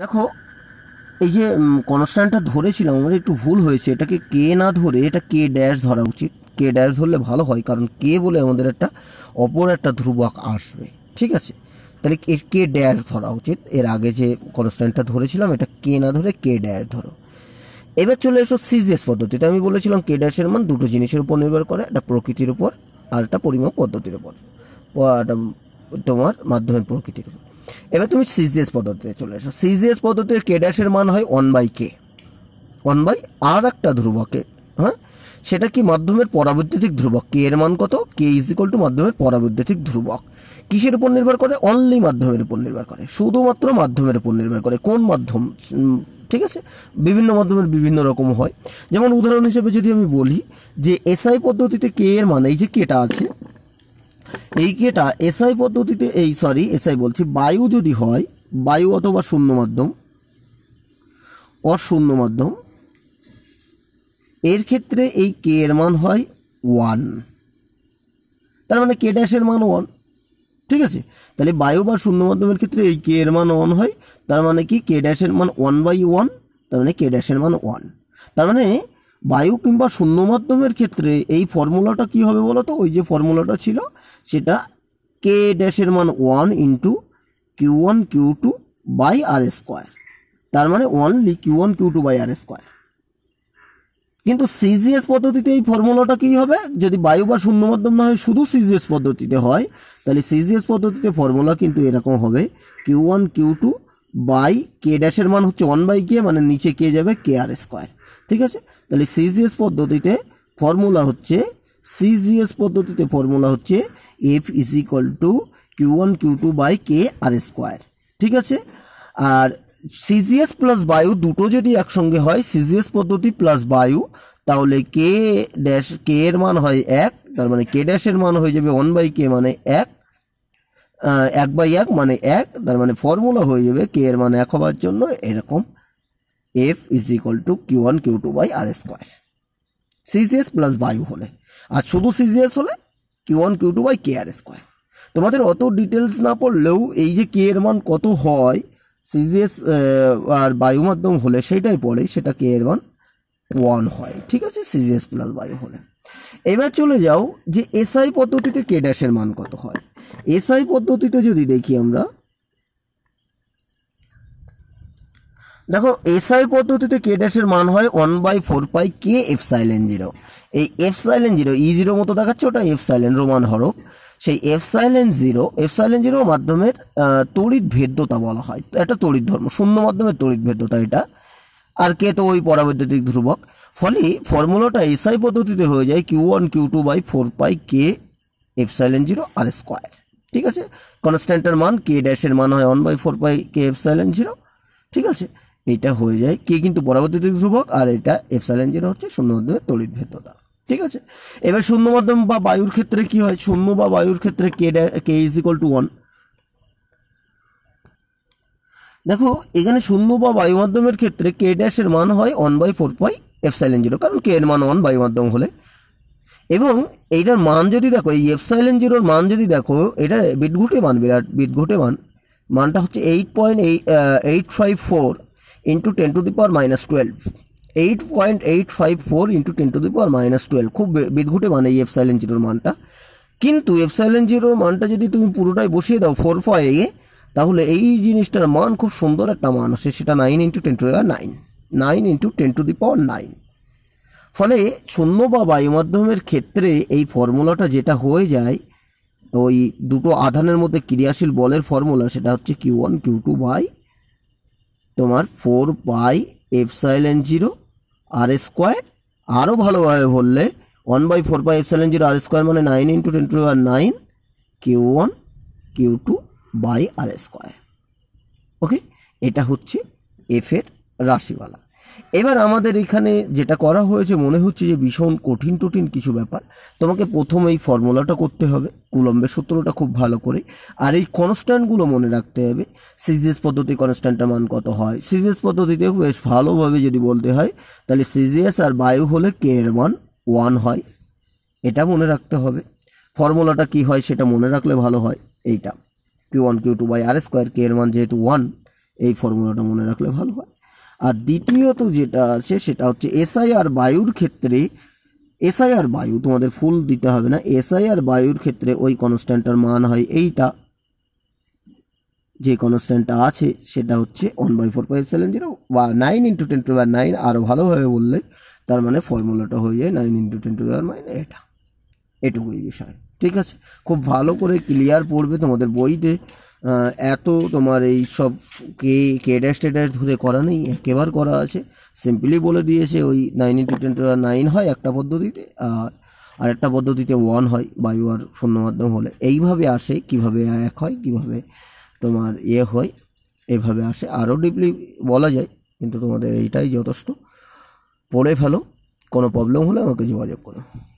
দেখো এই যে কনস্ট্যান্টটা ধরেছিলাম আমার একটু ভুল হয়েছে এটাকে কে না ধরে এটা কে ড্যাশ ধরা উচিত কে ড্যাশ ধরলে ভালো হয় কারণ কে বলে আমাদের একটা অপর একটা ধ্রুবক আসবে ঠিক আছে তাহলে এর কে ড্যাশ ধরা উচিত এর আগে যে কনস্ট্যান্টটা ধরেছিলাম এটা কে না ধরে কে ড্যাশ ধরো এবার চলে এসো সিজিএস পদ্ধতিতে আমি বলেছিলাম কে ড্যাশের মান দুটো জিনিসের উপর নির্ভর করে একটা প্রকৃতির উপর আর একটা পরিমাপ পদ্ধতির উপর তোমার মাধ্যমিক প্রকৃতির উপর এবার তুমি সিজিএস পদ্ধতিতে চলে এসো সিজিএস পদ্ধতিতে কে ড্যাশের মান হয় one by K one by আর একটা ধ্রুবকে হ্যাঁ সেটা কি মাধ্যমের পরাবৈদ্যুতিক ধ্রুবক কে এর মান কত কে ইজ ইকল টু মাধ্যমের পরাবৈদ্যুতিক ধ্রুবক কিসের উপর নির্ভর করে অনলি মাধ্যমের উপর নির্ভর করে শুধুমাত্র মাধ্যমের উপর নির্ভর করে কোন মাধ্যম ঠিক আছে বিভিন্ন মাধ্যমের বিভিন্ন রকম হয় যেমন উদাহরণ হিসেবে যদি আমি বলি যে এসআই পদ্ধতিতে কে এর মান এই যে কেটা আছে এই কেটা এসআই পদ্ধতিতে এই সরি এসআই বলছি বায়ু যদি হয় বায়ু অথবা শূন্য মাধ্যম অশূন্য মাধ্যম এর ক্ষেত্রে এই কে এর মান হয় ওয়ান তার মানে কে ড্যাশের মান ওয়ান ঠিক আছে তাহলে বায়ু বা শূন্য মাধ্যমের ক্ষেত্রে এই কে এর মান ওয়ান হয় তার মানে কি কে ড্যাশের মান ওয়ান বাই ওয়ান তার মানে কে ড্যাশের মান ওয়ান তার মানে বায়ু কিংবা শূন্য মাধ্যমের ক্ষেত্রে এই ফর্মুলাটা কি হবে বলো তো ওই যে ফর্মুলাটা ছিল সেটা কে ড্যাশের মান one into Q one Q two by R square তার মানে only Q one Q two by R square কিন্তু সিজিএস পদ্ধতিতে এই ফর্মুলাটা কি হবে যদি বায়ু বা শূন্য মাধ্যম না হয় শুধু সিজিএস পদ্ধতিতে হয় তাহলে সিজিএস পদ্ধতিতে ফর্মুলা কিন্তু এরকম হবে Q one Q two by K ড্যাশের মান হচ্ছে ওয়ান বাই কে মানে নিচে কে যাবে কে আর স্কোয়ার ঠিক আছে তাহলে সিজিএস পদ্ধতিতে ফর্মুলা হচ্ছে সিজিএস পদ্ধতিতে ফর্মুলা হচ্ছে F is equal to Q one Q two by K R square ঠিক আছে আর সিজিএস প্লাস বায়ু দুটো যদি একসঙ্গে হয় সিজিএস পদ্ধতি প্লাস বায়ু তাহলে কে ড্যাশ কে এর মান হয় এক তার মানে কে ড্যাশের মান হয়ে যাবে ওয়ান বাই কে মানে এক এক বাই এক মানে এক তার মানে ফর্মুলা হয়ে যাবে কে এর মান এক হবার জন্য এরকম F is equal to Q one Q two by R square CGS plus বায়ু হলে আর শুধু সিজিএস হলে Q one Q two by K R square তোমাদের অত ডিটেলস না পড়লেও এই যে কে এর মান কত হয় সিজিএস আর বায়ু মাধ্যম হলে সেটাই পড়ে সেটা কে এর মান ওয়ান হয় ঠিক আছে সিজিএস প্লাস বায়ু হলে এবার চলে যাও যে এসআই পদ্ধতিতে কে ড্যাশের মান কত হয় এসআই পদ্ধতিতে যদি দেখি আমরা দেখো এসআই পদ্ধতিতে কে ড্যাশের মান হয় one by four pi K epsilon zero এই epsilon zero E zero মতো দেখাচ্ছে ওটা এফ সাইলেন রোমান হরফ সেই epsilon zero epsilon zero মাধ্যমের তড়িৎ ভেদ্যতা বলা হয় একটা তড়িৎ ধর্ম শূন্য মাধ্যমের তড়িৎ ভেদ্যতা এটা আর কে তো ওই পরাবৈদ্যুতিক ধ্রুবক ফলে ফর্মুলাটা এসআই পদ্ধতিতে হয়ে যায় Q one Q two by four pi K epsilon zero R square ঠিক আছে কনস্ট্যান্টের মান কে ড্যাশের মান হয় one by four pi K epsilon zero ঠিক আছে এটা হয়ে যায় কে কিন্তু পরাবর্তিত ধ্রুবক আর এটা এফসাইলেন যেটা হচ্ছে শূন্য মাধ্যমের তড়িৎ ভেদ্যতা ঠিক আছে এবার শূন্য মাধ্যম বা বায়ুর ক্ষেত্রে কি হয় শূন্য বা বায়ুর ক্ষেত্রে K K is equal to one দেখো এখানে শূন্য বা বায়ু মাধ্যমের ক্ষেত্রে কে ড্যাশের মান হয় one by four F epsilon zero কারণ কে এর মান ওয়ান বায়ু মাধ্যম হলে এবং এইটার মান যদি দেখো এই এফসাইলেন জিরোর মান যদি দেখো এটা বিটঘুটে মান বিরাট ঘুটে মান মানটা হচ্ছে eight point eight five four into ten to the power minus twelve eight point eight five four into ten to the power minus twelve খুব বিদঘুটে মানে এই এফসাইলেন জিরোর মানটা কিন্তু এফসাইলেন জিরোর মানটা যদি তুমি পুরোটাই বসিয়ে দাও ফোর এ তাহলে এই জিনিসটার মান খুব সুন্দর একটা মান আসে সেটা nine into ten to the power nine nine into ten to the power nine ফলে শূন্য বা বায়ুমাধ্যমের ক্ষেত্রে এই ফর্মুলাটা যেটা হয়ে যায় ওই দুটো আধানের মধ্যে ক্রিয়াশীল বলের ফর্মুলা সেটা হচ্ছে Q one Q two by তোমার four pi epsilon zero R square আরও ভালোভাবে বললে one by four pi epsilon zero R square মানে নাইন ইন্টু টেন টু আর nine Q one Q two by R square okay এটা হচ্ছে এফের রাশিওয়ালা এবার আমাদের এখানে যেটা করা হয়েছে মনে হচ্ছে যে ভীষণ কঠিন টঠিন কিছু ব্যাপার তোমাকে প্রথম এই ফর্মুলাটা করতে হবে কুলম্বের সূত্রটা খুব ভালো করে আর এই কনস্ট্যান্টগুলো মনে রাখতে হবে সিজিএস পদ্ধতি কনস্ট্যান্টটা মান কত হয় সিজিএস পদ্ধতিতে বেশ ভালোভাবে যদি বলতে হয় তাহলে সিজিএস আর বায়ু হলে কে এর মান ওয়ান হয় এটা মনে রাখতে হবে ফর্মুলাটা কি হয় সেটা মনে রাখলে ভালো হয় এইটা Q one Q two by R square K এর মান যেহেতু ওয়ান এই ফর্মুলাটা মনে রাখলে ভালো হয় আর দ্বিতীয়ত যেটা আছে সেটা হচ্ছে এসআইআর বায়ুর ক্ষেত্রে এসআইআর বায়ু তোমাদের ফুল দিতে হবে না এসআইআর বায়ুর ক্ষেত্রে ওই কনস্ট্যান্টটার মান হয় এইটা যে কনস্ট্যান্টটা আছে সেটা হচ্ছে one by four point seven zero বা নাইন ইন্টু টেন টু দেওয়ার নাইন আরও ভালোভাবে বললে তার মানে ফর্মুলাটা হয়ে যায় নাইন ইন্টু টেন টু দেওয়ার নাইন এটা এটুকুই বিষয় ঠিক আছে খুব ভালো করে ক্লিয়ার পড়বে তোমাদের বইতে এত তোমার এই সব কে কে ড্যাশ টে ধরে করা নেই একেবার করা আছে সিম্পলি বলে দিয়েছে ওই নাইন ইন্টু টেন নাইন হয় একটা পদ্ধতিতে আর আর একটা পদ্ধতিতে ওয়ান হয় বায়ু আর শূন্য মাধ্যম হলে এইভাবে আসে কিভাবে এক হয় কিভাবে তোমার ইয়ে হয় এভাবে আসে আরও ডিপলি বলা যায় কিন্তু তোমাদের এইটাই যথেষ্ট পড়ে ফেলো কোনো প্রবলেম হলে আমাকে যোগাযোগ করো